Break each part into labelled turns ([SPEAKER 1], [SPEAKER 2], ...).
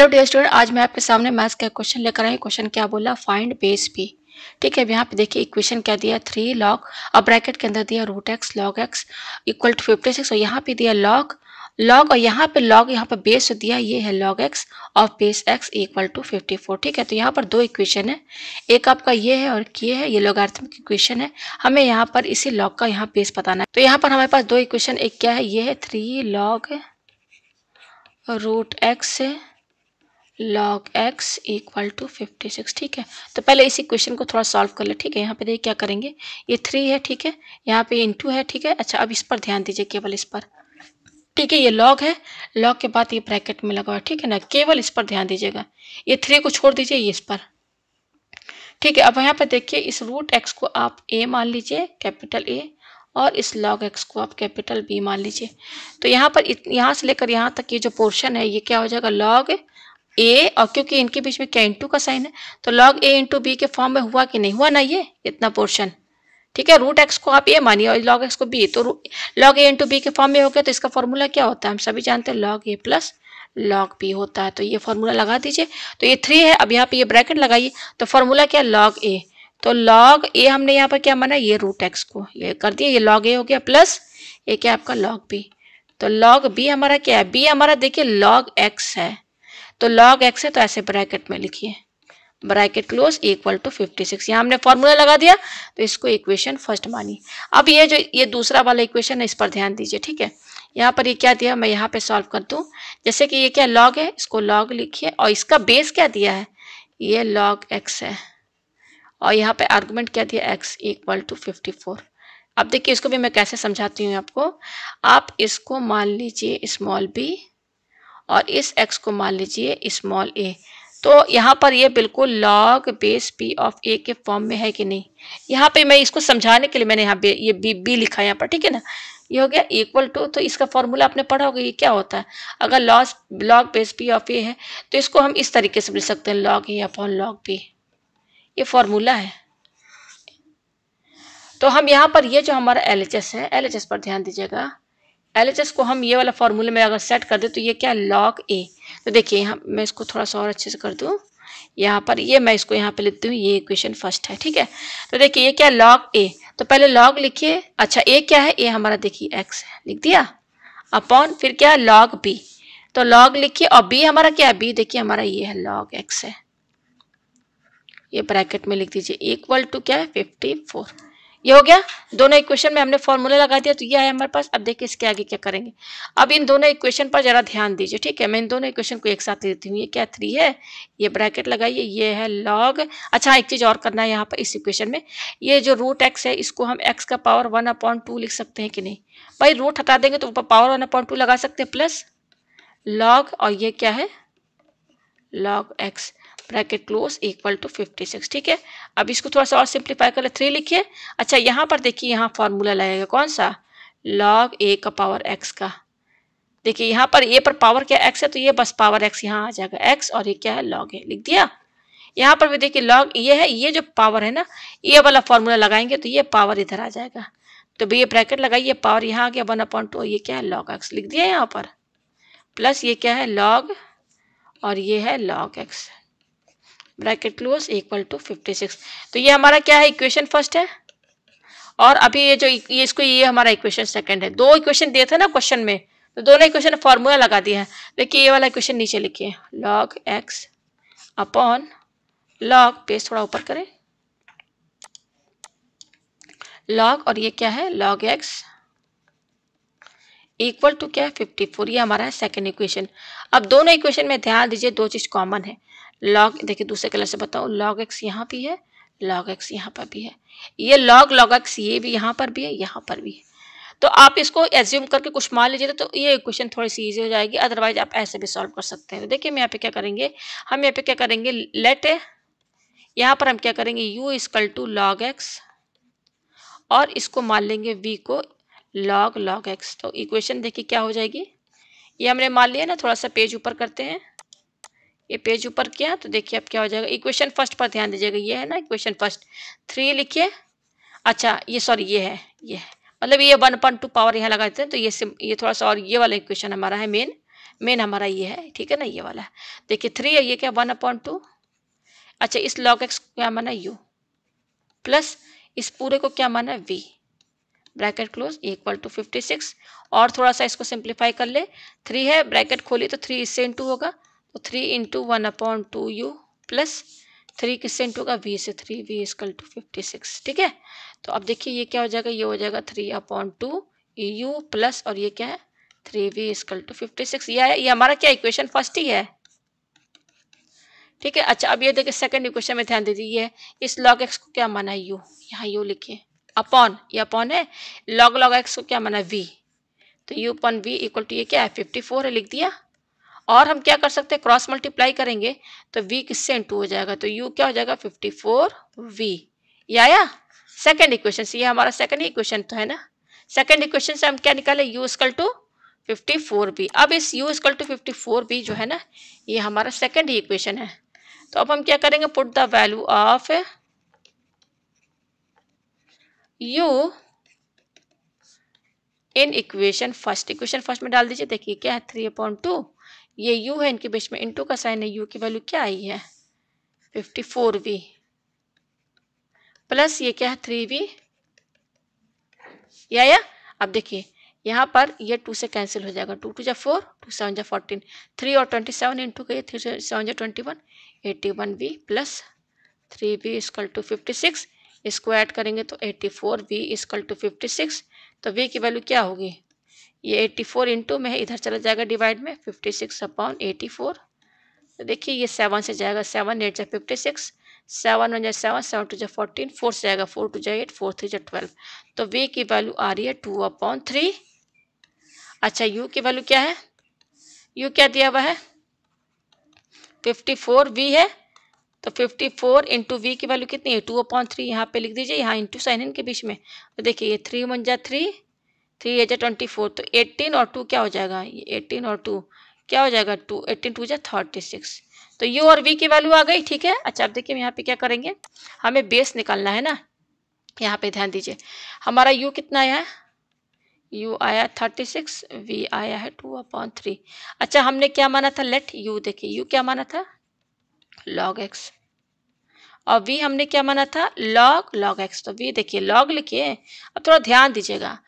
[SPEAKER 1] hello dear student आज मैं आपके सामने मैथ्स का क्वेश्चन लेकर आई क्वेश्चन क्या बोला फाइंड बेस पी ठीक है अब यहाँ पे देखिए इक्वेशन क्या दिया थ्री लॉग और ब्रैकेट के अंदर दिया root x log x equal to fifty six और यहाँ पे दिया लॉग लॉग और यहाँ पे लॉग यहाँ पे बेस दिया ये है लॉग एक्स और base x equal to fifty four ठीक है तो यहाँ पर दो इक्वेशन है एक आपका ये है और ये है ये लॉगार्थमिक इक्वेशन है हमें यहाँ पर इसी लॉग का यहाँ बेस बताना है तो यहाँ पर हमारे पास दो इक्वेशन एक क्या है ये है थ्री लॉग रूट एक्स है log x equal to fifty six ठीक है तो पहले इसी क्वेश्चन को थोड़ा सॉल्व कर ले ठीक है यहाँ पे देखिए क्या करेंगे ये थ्री है ठीक है यहाँ पे टू है ठीक है अच्छा अब इस पर ध्यान दीजिए केवल इस पर ठीक है ये लॉग है लॉग के बाद ये ब्रैकेट में लगा हुआ है ठीक है ना केवल इस पर ध्यान दीजिएगा ये थ्री को छोड़ दीजिए ये इस पर ठीक है अब यहाँ पर देखिए इस रूट एक्स को आप ए मान लीजिए कैपिटल ए और इस लॉग एक्स को आप कैपिटल बी मान लीजिए तो यहाँ पर यहाँ से लेकर यहाँ तक ये जो पोर्शन है ये क्या हो जाएगा लॉग ए और क्योंकि इनके बीच में क्या इंटू का साइन है तो लॉग ए इंटू बी के फॉर्म में हुआ कि नहीं हुआ ना ये इतना पोर्शन ठीक है रूट एक्स को आप ए मानिए और लॉग एक्स को बी तो लॉग ए इंटू बी के फॉर्म में हो गया तो इसका फॉर्मूला क्या होता है हम सभी जानते हैं log a plus log b होता है तो ये फॉर्मूला लगा दीजिए तो ये थ्री है अब यहाँ पे ये ब्रैकेट लगाइए तो फॉर्मूला क्या है लॉग ए तो लॉग ए हमने यहाँ पर क्या माना ये रूट एक्स को ये कर दिया ये लॉग ए हो गया प्लस ये क्या आपका लॉग बी तो लॉग बी हमारा क्या है बी हमारा देखिए लॉग एक्स है तो लॉग एक्स है तो ऐसे ब्रैकेट में लिखिए bracket close equal to fifty six यहाँ हमने फॉर्मूला लगा दिया तो इसको इक्वेशन फर्स्ट मानी अब ये जो ये दूसरा वाला इक्वेशन है इस पर ध्यान दीजिए ठीक है यहाँ पर ये क्या दिया मैं यहाँ पे सॉल्व कर दूँ जैसे कि ये क्या लॉग है इसको लॉग लिखिए और इसका बेस क्या दिया है ये लॉग एक्स है और यहाँ पे आर्गूमेंट क्या दिया x equal to fifty four अब देखिए इसको भी मैं कैसे समझाती हूँ आपको आप इसको मान लीजिए स्मॉल बी और इस एक्स को मान लीजिए स्मॉल ए तो यहाँ पर ये बिल्कुल log base p of a के फॉर्म में है कि नहीं यहाँ पे मैं इसको समझाने के लिए मैंने यहाँ पे ये बी बी लिखा है यहाँ पर ठीक है ना ये हो गया इक्वल टू तो इसका फॉर्मूला आपने पढ़ा होगा ये क्या होता है अगर loss log base p of a है तो इसको हम इस तरीके से मिल सकते हैं log a upon log b ये फॉर्मूला है तो हम यहाँ पर ये जो हमारा एल है एल पर ध्यान दीजिएगा एल को हम ये वाला फार्मूले में अगर सेट कर दे तो ये क्या लॉग ए तो देखिए यहाँ मैं इसको थोड़ा सा और अच्छे से कर दूँ यहाँ पर ये मैं इसको यहाँ पे लिखती हूँ ये इक्वेशन फर्स्ट है ठीक है तो देखिए ये क्या लॉग ए तो पहले लॉग लिखिए अच्छा ए क्या है ए हमारा देखिए एक्स है लिख दिया अपॉन फिर क्या है लॉग बी तो लॉग लिखिए और बी हमारा क्या है बी देखिए हमारा ये है लॉग एक्स है ये ब्रैकेट में लिख दीजिए इक्वल टू क्या है फिफ्टी फोर ये हो गया दोनों इक्वेशन में हमने फॉर्मूला लगा दिया तो ये है हमारे पास अब देखिए इसके आगे क्या करेंगे अब इन दोनों इक्वेशन पर जरा ध्यान दीजिए ठीक है मैं इन दोनों इक्वेशन को एक साथ देती हूँ ये क्या थ्री है ये ब्रैकेट लगाइए ये है लॉग अच्छा एक चीज़ और करना है यहाँ पर इस इक्वेशन में ये जो रूट एक्स है इसको हम एक्स का पावर वन अपॉइंट टू लिख सकते हैं कि नहीं भाई रूट हटा देंगे तो ऊपर पावर वन अपॉइंट टू लगा सकते हैं प्लस लॉग और ये क्या है log x bracket close equal to fifty six ठीक है अब इसको थोड़ा सा और सिंप्लीफाई कर थ्री लिखिए अच्छा यहाँ पर देखिए यहाँ फॉर्मूला लगेगा कौन सा लॉग ए का पावर एक्स का देखिए यहाँ पर ए पर पावर क्या एक्स है तो ये बस पावर एक्स यहाँ आ जाएगा एक्स और ये क्या है लॉग ए लिख दिया यहाँ पर भी देखिए लॉग ये है ये जो पावर है ना ये वाला फॉर्मूला लगाएंगे तो ये पावर इधर आ जाएगा तो भैया ब्रैकेट लगाइए पावर यहाँ आ गया वन अपॉइंट टू ये क्या है लॉग एक्स लिख दिया यहाँ पर प्लस ये क्या है लॉग और ये है log x bracket close equal to fifty six तो ये हमारा क्या है इक्वेशन फर्स्ट है और अभी ये जो ये इसको ये हमारा इक्वेशन सेकंड है दो इक्वेशन दिए थे ना क्वेश्चन में तो दोनों इक्वेशन फॉर्मूला लगा दिया है देखिए ये वाला इक्वेशन नीचे लिखिए log x upon log page थोड़ा ऊपर करें लॉग और ये क्या है लॉग एक्स इक्वल टू क्या है फिफ्टी फोर ये हमारा है सेकेंड इक्वेशन अब दोनों इक्वेशन में ध्यान दीजिए दो चीज़ कॉमन है लॉग देखिए दूसरे कलर से बताओ लॉग एक्स यहाँ भी है लॉग एक्स यहाँ पर भी है ये लॉग लॉग एक्स ये भी यहाँ पर भी है यहाँ पर भी है तो आप इसको एज्यूम करके कुछ मान लीजिए तो ये क्वेश्चन थोड़ी सी ईजी हो जाएगी अदरवाइज आप ऐसे भी सॉल्व कर सकते हैं तो देखिए हम यहाँ पे क्या करेंगे हम यहाँ पे क्या करेंगे लेट यहाँ पर हम क्या करेंगे u equal to log x और इसको मान लेंगे वी को लॉग लॉग एक्स तो इक्वेशन देखिए क्या हो जाएगी ये हमने मान लिया ना थोड़ा सा पेज ऊपर करते हैं ये पेज ऊपर किया तो देखिए अब क्या हो जाएगा इक्वेशन फर्स्ट पर ध्यान दीजिएगा ये है ना इक्वेशन फर्स्ट थ्री लिखिए अच्छा ये सॉरी ये है ये है मतलब ये वन पॉइंट टू पावर यहाँ लगाते हैं तो ये ये थोड़ा सा और ये वाला इक्वेशन हमारा है मेन मेन हमारा ये है ठीक है ना ये वाला देखिए थ्री है ये क्या वन पॉइंट टू अच्छा इस लॉग एक्स को क्या माना यू प्लस इस पूरे को क्या माना v bracket close equal to fifty six और थोड़ा सा इसको सिंप्लीफाई कर ले थ्री है ब्रैकेट खोली तो थ्री इससे इंटू होगा तो three into one upon two u plus three किससे इंटू का वी से three v equal to fifty six ठीक है तो अब देखिए ये क्या हो जाएगा ये हो जाएगा three upon two u plus और ये क्या है three v equal to fifty six ये है ये हमारा क्या इक्वेशन फर्स्ट ही है ठीक है अच्छा अब ये देखिए सेकंड इक्वेशन में ध्यान दे दीजिए इस लॉग एक्स को क्या माना है यू यहाँ यू लिखिए अपॉन ये अपॉन है लॉग लॉग एक्स को क्या माना वी तो u upon v equal to ये क्या है फिफ्टी फोर है लिख दिया और हम क्या कर सकते हैं क्रॉस मल्टीप्लाई करेंगे तो वी किससे इंटू हो जाएगा तो यू क्या हो जाएगा फिफ्टी फोर वी या आया सेकेंड इक्वेशन से ये हमारा सेकेंड इक्वेशन तो है ना सेकेंड इक्वेशन से हम क्या निकाले u equal to fifty four v अब इस u equal to fifty four v जो है ना ये हमारा सेकेंड इक्वेशन है तो अब हम क्या करेंगे put the value of u in equation first equation first में डाल दीजिए देखिए क्या है थ्री अपॉइंट टू ये यू है इनके बीच में इंटू का साइन है यू की वैल्यू क्या आई है फिफ्टी फोर वी प्लस ये क्या है थ्री वी या, या अब देखिए यहाँ पर ये टू से कैंसिल हो जाएगा टू टू जा फोर टू सेवन जा फोर्टीन थ्री और ट्वेंटी सेवन इंटू का ये थ्री सेवन जा twenty one eighty one v plus three v equal to fifty six इसको ऐड करेंगे तो eighty four v equal to fifty six तो वी की वैल्यू क्या होगी ये 84 फोर इंटू में है इधर चला जाएगा डिवाइड में 56 सिक्स अपॉन एटी तो देखिए ये सेवन से जाएगा सेवन एट जाए फिफ्टी सिक्स सेवन वन जाए सेवन सेवन टू जाए फोर्टीन फोर से जाएगा फोर टू जाए एट फोर थ्री जाए ट्वेल्व तो वी की वैल्यू आ रही है टू अपॉन थ्री अच्छा यू की वैल्यू क्या है यू क्या दिया हुआ है फिफ्टी फोर वी है तो फिफ्टी फोर इंटू वी की वैल्यू कितनी है टू अपॉन थ्री यहाँ पे लिख दीजिए यहाँ इंटू साइन इन के बीच में तो देखिए ये थ्री वन जाए थ्री थ्री एज ट्वेंटी फोर तो एट्टीन तो और टू क्या हो जाएगा ये एट्टीन और टू क्या हो जाएगा टू एट्टीन टू जा थर्टी सिक्स तो यू और वी की वैल्यू आ गई ठीक है अच्छा अब देखिए हम यहाँ पे क्या करेंगे हमें बेस निकालना है ना यहाँ पे ध्यान दीजिए हमारा यू कितना है यू आया थर्टी सिक्स वी आया है टू अपॉन थ्री अच्छा हमने क्या माना था लेट यू देखिए यू क्या माना था लॉग एक्स और वी हमने क्या माना था लॉग लॉग एक्स तो वी देखिए लॉग लिखिए अब थोड़ा ध्यान दीजिएगा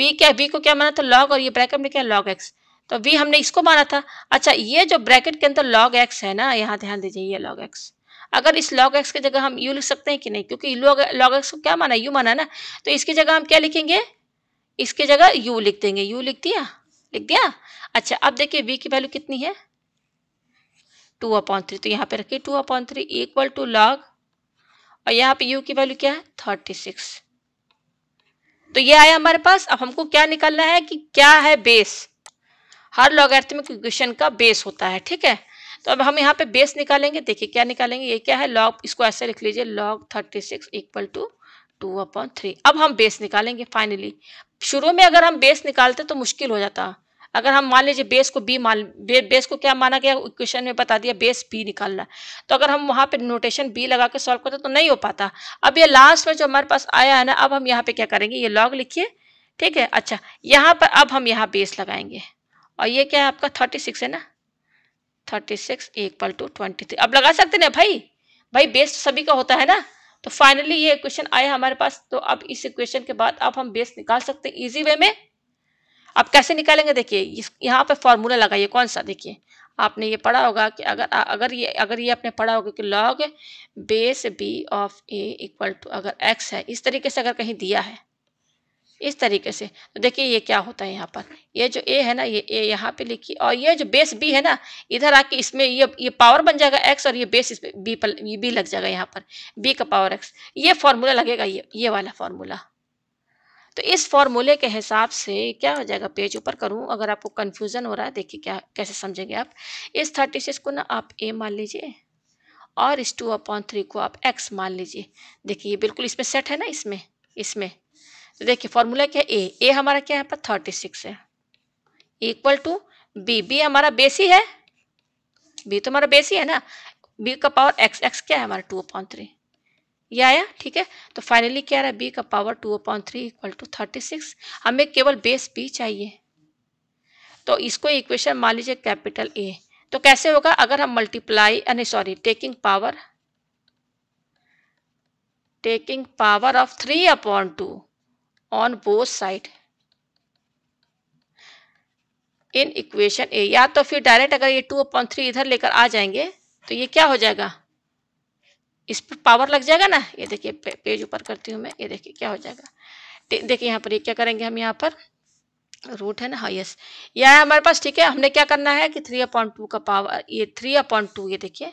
[SPEAKER 1] v क्या v को क्या माना था लॉग और ये ब्रैकेट में क्या लॉग एक्स तो वी हमने इसको माना था अच्छा ये जो ब्रैकेट के अंदर लॉग एक्स है ना यहाँ ध्यान दीजिए ये लॉग एक्स अगर इस लॉग एक्स की जगह हम यू लिख सकते हैं कि नहीं क्योंकि log x को क्या माना यू माना ना तो इसकी जगह हम क्या लिखेंगे इसकी जगह यू लिख देंगे यू लिख दिया लिख दिया अच्छा अब देखिए वी की वैल्यू कितनी है टू अपॉइंट थ्री तो यहाँ पे रखिए two upon three equal to log और यहाँ पे यू की वैल्यू क्या है थर्टी सिक्स तो ये आया हमारे पास अब हमको क्या निकालना है कि क्या है बेस हर लॉगरिथमिक इक्वेशन का बेस होता है ठीक है तो अब हम यहाँ पे बेस निकालेंगे देखिए क्या निकालेंगे ये क्या है लॉग इसको ऐसे लिख लीजिए log thirty six equal to two upon three अब हम बेस निकालेंगे फाइनली शुरू में अगर हम बेस निकालते तो मुश्किल हो जाता अगर हम मान लीजिए बेस को बी मान बे, बेस को क्या माना गया इक्वेशन में बता दिया बेस बी निकालना तो अगर हम वहाँ पे नोटेशन बी लगा के सॉल्व करते तो नहीं हो पाता अब ये लास्ट में जो हमारे पास आया है ना अब हम यहाँ पे क्या करेंगे ये लॉग लिखिए ठीक है अच्छा यहाँ पर अब हम यहाँ बेस लगाएंगे और ये क्या है आपका थर्टी सिक्स है ना थर्टी सिक्स पल टू ट्वेंटी थ्री अब लगा सकते ना भाई भाई बेस तो सभी का होता है ना तो फाइनली ये क्वेश्चन आया हमारे पास तो अब इस क्वेश्चन के बाद अब हम बेस निकाल सकते हैं इजी वे में अब कैसे निकालेंगे देखिए यहाँ पे फॉर्मूला लगाइए कौन सा देखिए आपने ये पढ़ा होगा कि अगर अगर ये अगर ये आपने पढ़ा होगा कि log base b of a equal to अगर एक्स है इस तरीके से अगर कहीं दिया है इस तरीके से तो देखिए ये क्या होता है यहाँ पर ये जो ए है ना ये ए यहाँ पे लिखी और ये जो बेस बी है ना इधर आके इसमें ये ये पावर बन जाएगा एक्स और ये बेस इस बी पर ये बी लग जाएगा यहाँ पर बी का पावर एक्स ये फार्मूला लगेगा ये ये वाला फार्मूला तो इस फॉर्मूले के हिसाब से क्या हो जाएगा पेज ऊपर करूँ अगर आपको कन्फ्यूज़न हो रहा है देखिए क्या कैसे समझेंगे आप इस थर्टी सिक्स को ना आप ए मान लीजिए और इस टू अपॉन थ्री को आप एक्स मान लीजिए देखिए ये बिल्कुल इसमें सेट है ना इसमें इसमें तो देखिए फॉर्मूला क्या है ए ए हमारा क्या यहाँ पर थर्टी सिक्स है इक्वल टू बी बी हमारा बेसी है बी तो हमारा बेसी है ना बी का पावर एक्स एक्स क्या है हमारा टू अपॉन थ्री ये आया ठीक है तो फाइनली क्या रहा है बी का power two upon three equal to thirty six हमें केवल बेस बी चाहिए तो इसको इक्वेशन मान लीजिए कैपिटल ए तो कैसे होगा अगर हम मल्टीप्लाई यानी sorry taking power taking power of three upon two on both side in equation a या तो फिर डायरेक्ट अगर ये टू अपॉन थ्री इधर लेकर आ जाएंगे तो ये क्या हो जाएगा इस पर पावर लग जाएगा ना ये देखिए पेज ऊपर करती हूँ मैं ये देखिए क्या हो जाएगा देखिए यहाँ पर ये क्या करेंगे हम यहाँ पर रूट है ना हाँ यस यह हमारे पास ठीक है हमने क्या करना है कि थ्री अपॉइंट टू का पावर ये थ्री अपॉइंट टू ये देखिए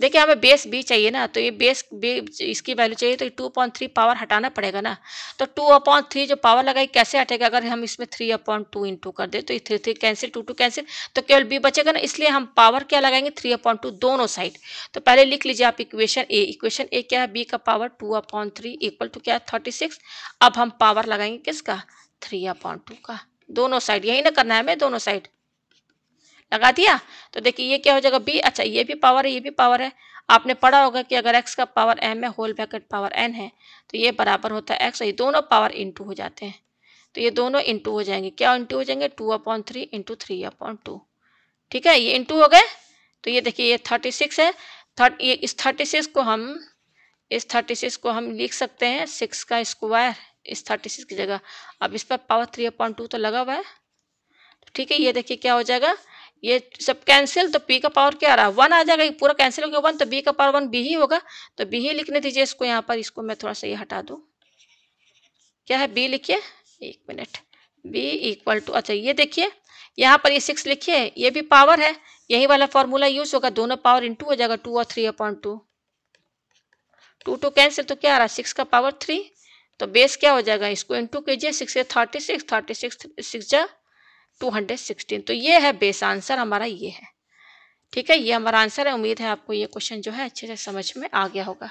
[SPEAKER 1] देखिए हमें बेस बी चाहिए ना तो ये बेस बी इसकी वैल्यू चाहिए तो टू अपॉइंट थ्री पावर हटाना पड़ेगा ना तो टू अपॉइंट थ्री जो पावर लगाई कैसे हटेगा अगर हम इसमें थ्री अपॉइंट टू इंटू कर दे तो ये three three cancel two two cancel तो केवल बी बचेगा ना इसलिए हम पावर क्या लगाएंगे थ्री अपॉइंट टू दोनों साइड तो पहले लिख लीजिए आप इक्वेशन ए इक्वेशन ए क्या है बी का power two upon three equal to क्या है थर्टी सिक्स अब हम पावर लगाएंगे किसका थ्री अपॉइंट टू का दोनों साइड यही ना करना है हमें दोनों साइड लगा दिया तो देखिए ये क्या हो जाएगा बी अच्छा ये भी पावर है ये भी पावर है आपने पढ़ा होगा कि अगर एक्स का पावर एम है होल ब्रैकेट पावर एन है तो ये बराबर होता है एक्स और ये दोनों पावर इंटू हो जाते हैं तो ये दोनों इंटू हो जाएंगे क्या इंटू हो जाएंगे two upon three into three upon two ठीक है ये इंटू हो गए तो ये देखिए ये थर्टी सिक्स है थर्ट ये इस थर्टी सिक्स को हम इस थर्टी सिक्स को हम लिख सकते हैं सिक्स का स्क्वायर इस थर्टी सिक्स की जगह अब इस पर पावर थ्री अपॉइंट टू तो लगा हुआ है तो ठीक है ये देखिए क्या हो जाएगा ये सब कैंसिल तो पी का पावर क्या आ रहा है वन आ जाएगा ये पूरा कैंसिल हो गया वन तो बी का पावर वन बी ही होगा तो बी ही लिखने दीजिए इसको यहाँ पर इसको मैं थोड़ा सा ये हटा दूँ क्या है बी लिखिए एक मिनट बी इक्वल टू अच्छा ये देखिए यहाँ पर ये सिक्स लिखिए ये भी पावर है यही वाला फॉर्मूला यूज होगा दोनों पावर इंटू हो जाएगा टू और three upon two two two cancel तो क्या आ रहा है सिक्स का पावर थ्री तो बेस क्या हो जाएगा इसको इंटू कीजिए six thirty six thirty six six जा 216 तो ये है बेस आंसर हमारा ये है ठीक है ये हमारा आंसर है उम्मीद है आपको ये क्वेश्चन जो है अच्छे से समझ में आ गया होगा